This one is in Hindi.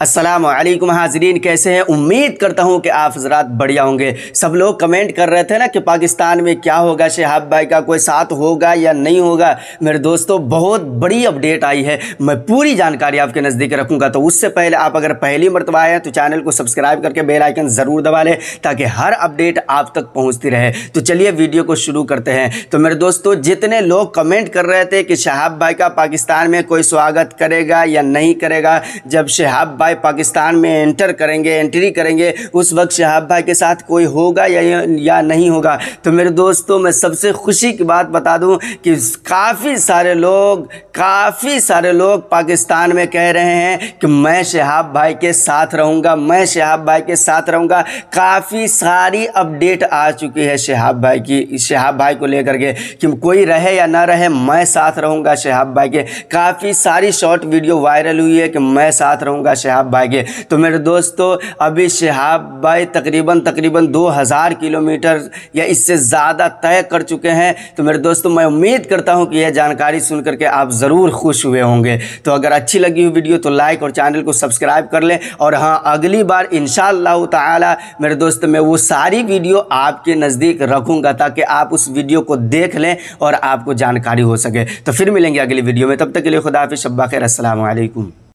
असलम हाजरीन कैसे हैं उम्मीद करता हूँ कि आप हजरात बढ़िया होंगे सब लोग कमेंट कर रहे थे ना कि पाकिस्तान में क्या होगा शहाब भाई का कोई साथ होगा या नहीं होगा मेरे दोस्तों बहुत बड़ी अपडेट आई है मैं पूरी जानकारी आपके नज़दीक रखूँगा तो उससे पहले आप अगर पहली मरतबा आए हैं तो चैनल को सब्सक्राइब करके बेल आइकन ज़रूर दबा लें ताकि हर अपडेट आप तक पहुँचती रहे तो चलिए वीडियो को शुरू करते हैं तो मेरे दोस्तों जितने लोग कमेंट कर रहे थे कि शहाब भाई का पाकिस्तान में कोई स्वागत करेगा या नहीं करेगा जब शहाब भाई भाई पाकिस्तान में एंटर करेंगे एंट्री करेंगे उस वक्त शहाब भाई के साथ कोई होगा या या नहीं होगा तो मेरे दोस्तों मैं सबसे खुशी की बात बता दूं कि काफ़ी सारे लोग काफ़ी सारे लोग पाकिस्तान में कह रहे हैं कि मैं शहाब भाई के साथ रहूँगा मैं शहाब भाई के साथ रहूँगा काफ़ी सारी अपडेट आ चुकी है शहाब भाई की शहाब भाई को लेकर के कि कोई रहे या ना रहे मैं साथ रहूँगा शहाब भाई के काफ़ी सारी शॉर्ट वीडियो वायरल हुई है कि मैं साथ रहूँगा शहाब शहाब भाई के तो मेरे दोस्तों अभी शहाब भाई तकरीबन तकरीबन 2000 किलोमीटर या इससे ज़्यादा तय कर चुके हैं तो मेरे दोस्तों मैं उम्मीद करता हूँ कि यह जानकारी सुन करके आप ज़रूर खुश हुए होंगे तो अगर अच्छी लगी हुई वीडियो तो लाइक और चैनल को सब्सक्राइब कर लें और हाँ अगली बार इन ताला मेरे दोस्त मैं वो सारी वीडियो आपके नज़दीक रखूँगा ताकि आप उस वीडियो को देख लें और आपको जानकारी हो सके तो फिर मिलेंगे अगली वीडियो में तब तक के लिए खुदाफि शब्बा खैर असल